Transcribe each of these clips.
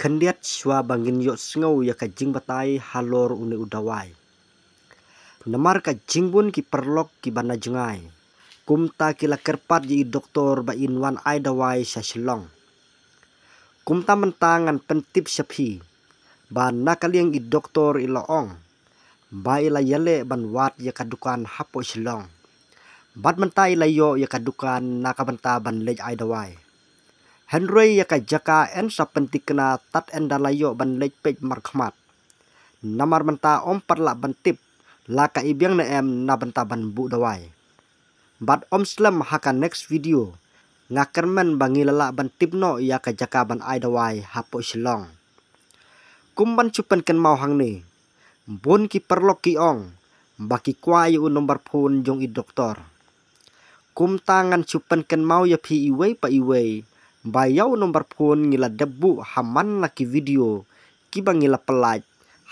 Kendiat swa bangin yo sengau ya ka jing batai halor une udawai. Namar ka jing bun ki perlok ki bana jengai. Kumta kila kerpat ji doktor ba inwan ai dawai sa silong. Kumta mentangan pentip sepi. Bana kaliang i doktor iloong. Ba ila yale ban wat ya kadukan hapo silong. Bat mentai layo ya kadukan nakabanta ban lej ai dawai. Henry yaka jaka en pentikna tat en dalayo ban lepej markhmat. Namar menta om parla bentip, laka ibiang na em na benta ban bu dawai. Bat om slam haka next video ngakermen bangilala bentip no yaka jaka ban aidawai hapo silong. Kumban cupen ken mau hang ni. Bun ki perlok ki ong baki kwayu nomor pun jong i doktor. Kum tangan cupen ken mau ya pi iwe pa iwe bayau nomor phone ngila debu haman laki video kiba ngila pelaj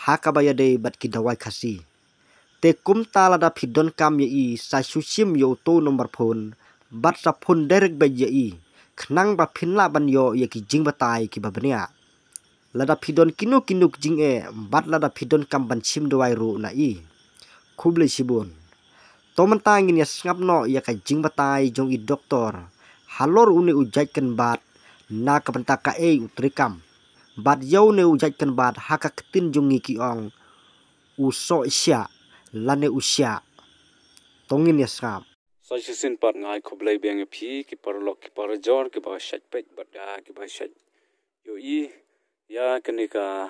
hakabaya de bat kidawai khasi te kum ta lada phidon kam ye i sa susim yo to nomor phone bat sa phone direct ba ye i khnang ba phinla ban yo ye ki jing batai ki ba bania lada phidon kinu kinu jing e bat lada phidon kam ban sim dawai ru na i khuble sibun tomanta ngin ya snap no ya ka jing batai jong i doktor halor une ujaikan bat na kapanta ka e utrikam bat yau ne ujaikan bat hakaktin jungi ki ong uso isya lane usya tongin yasram so chisin pat ngai khoblai beng phi ki parlok ki parjor ki ba shach pech bada ki ba shach yo i ya kanika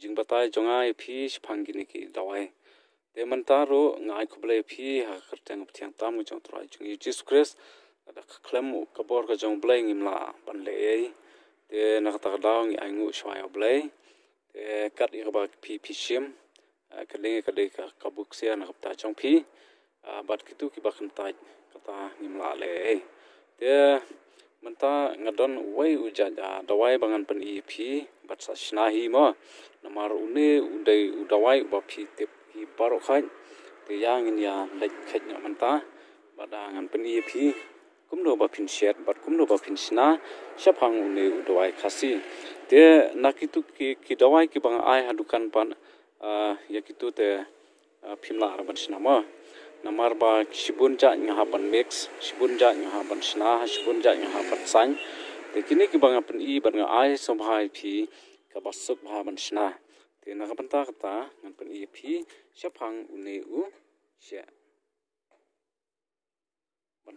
jing batai jongai phi phangini ki dawai te man ta ro ngai khoblai phi ha khatang phyang tam jong trai jing jesus christ kada khlemu kabor ka jong blai ngim la ban le ai te na ta da ngi ai ngu shwai blai te kat i ba pi pi shim ka le ka le ka kabuk sia na ta chong pi bat kitu ki ba kham ta kata ngim la le ai te menta ngadon wai uja ja dawai bangan pan i pi bat sa shna hi ma namar une udai udawai ba pi te hi baro khai te yang in ya lek khet nya menta badang an pan i pi kumno ba pin shet bat kumno ba phin sina shaphang uni dawai khasi te nakitu ki ki doai ki bang ai ha dukan pan ya kitu te phimla arban sina ma namar ba shibun ja nya ha ban mix shibun ja nya ha ban sina ha shibun ja nya ha ban sang te kini ki bang apan i ban ai somhai phi ka suk ba ban sina te na ban ta ta ngan pan i phi shaphang uni u she ban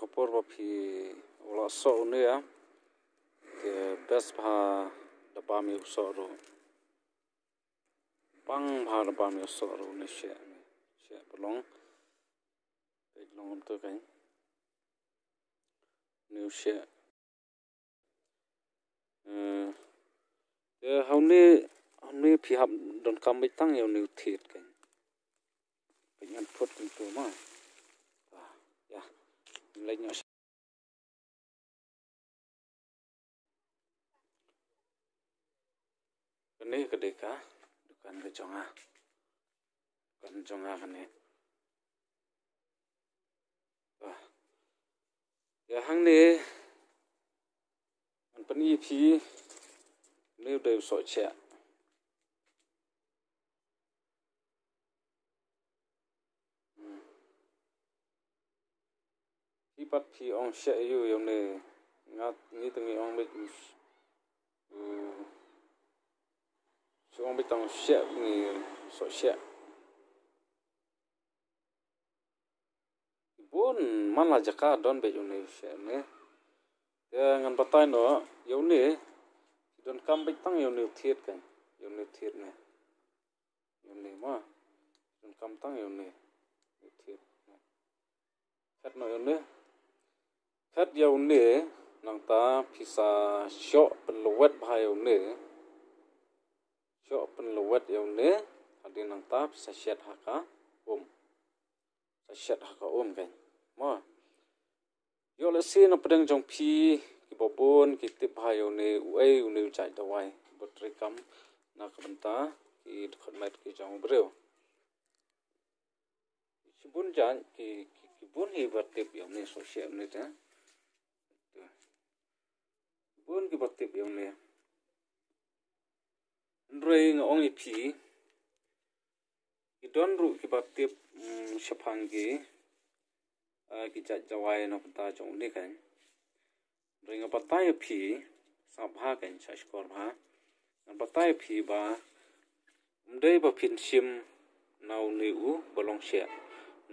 خبور ببي ولا صونيا بس بها دبامي وصارو بان بها دبامي وصارو نشيء شيء بلون بلون تكين new shit. Ờ, hôm nay hôm nay phi học đòn cầm bị tăng nhiều nhiều thiệt cái, bệnh nhân phốt cũng tồi mà. លេងកនេះកដេកាដុកានកចងា kan jonga kane ya hang ne an pani phi le de so che ปัตพีองเชยอยู่ยมเนี่ยนี่ตรงนี้องไม่ช่วงไม่ต้องเชนี่สเชบุนมันละจะกาดโดนไปอยู่ในเชนี่เงานปัตตานะยมเนี่โดนคำไปตั้งยมเนี่เทียดกันยมเนี่เทียดเนี่ยยมเนี่ม้าดนคำตั้งยมเนี่เทียดแค่หน่อยยเนี่ย Kad yaune nang ta pisa syok peluat bahaya yaune. Syok peluat yaune hadi nang ta pisa syat haka um. Syat haka um kan. Ma. Yo le si na pedang jong pi ki bobon ki tip bahaya yaune uai yaune jai dawai. Botrikam nak benta ki khadmat ki jong breu. Sibun jan ki ki bun hi batip yaune sosial ni ta. pun ki bot tip yong ne rei nga ong i phi ki don ru ki bot tip shapang ki ki cha jawai na pata chong ne kan rei nga pata i phi sa bha kan cha skor bha nga pata i phi ba mdei ba phin sim nau ne u bolong sia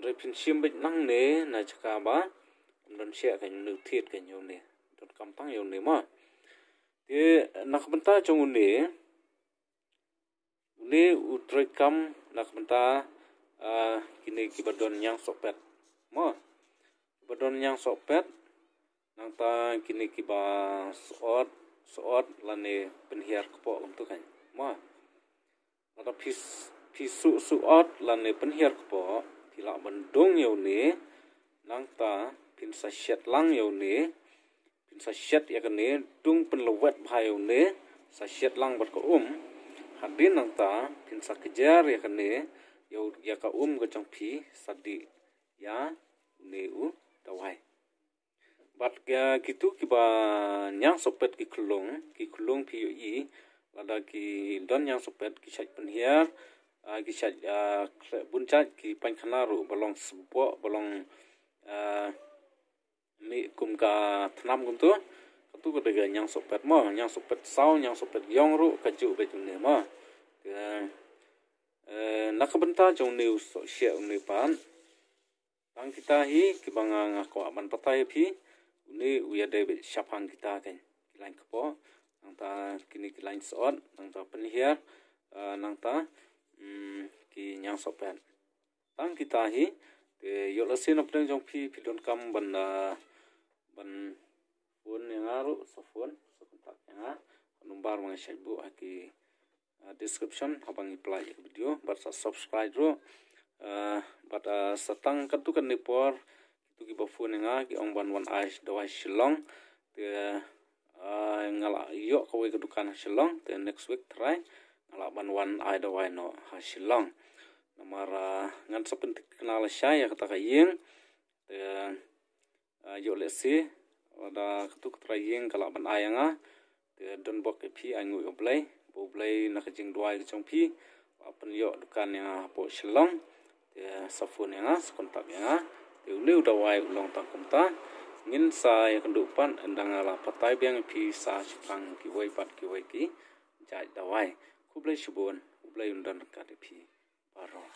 rei phin sim bik nang ne na chaka ba don sia kan nu thiet kan yong ne don kam tang yong ne ma de nak menta jong unde utrekam kam nak menta ah, kini kibadon yang sopet mo kibadon yang sopet nang ta kini kibas soot soot lani penhiar kepo untuk kan mo nata pis pisu suot lani penhiar kepo tilak mendung yo ya ne nang ta pin lang yo ya ne sasiat yakni kan dung penlewat bahaya ini sasyat lang berka um hadin nang ta pinsa kejar yakni ya kan yaka ya um gacang pi sadi ya neu tawai bat ga gitu kiba nyang sopet ki kulung ki kulung pi i lada ki don nyang sopet ki syaj penhiar ah, ki syaj uh, ah, buncaj ki pankanaru balong sebok balong uh, ni kum ka thnam kum tu tu ko de nyang so pet ma nyang so pet sau nyang so pet yong ru ka chu be chu ne ma na ka banta jong ne so she ong ne pan tang kita hi ki banga nga ko ban patai phi ni u ya de be shapang kita ken kilan ko po nang ta kini kilan so nang ta pen here nang ta ki nyang so pet tang kita hi te yo la sin op dang jong phi phi don kam ban na à, ban fun yang aru so kontak yang a numbar mang bu aki eh, description habang apply video barsa subscribe ro eh, bata eh, satang katu kan nipor itu ki bafun yang a ki ong ban wan aish dawai shilong te ngala yo kawai kedukan shilong te next week try ngala ban wan ai doa no ha shilong namara ngan sapentik kenal syai ya kata kayeng te ayo ah, lesi wada katuk traying kala ban ayanga te don bok ke pi angu yo blai bo blai na khajing duai chong phi apan yo dukan yang po shilong te safun yang as kontak yang te uleu dawai ulong tak kumta ngin sa yang kendupan endang ala patai biang pi sa shikang ki wai pat ki wai ki jai dawai kublai shubun kublai undan ka phi paro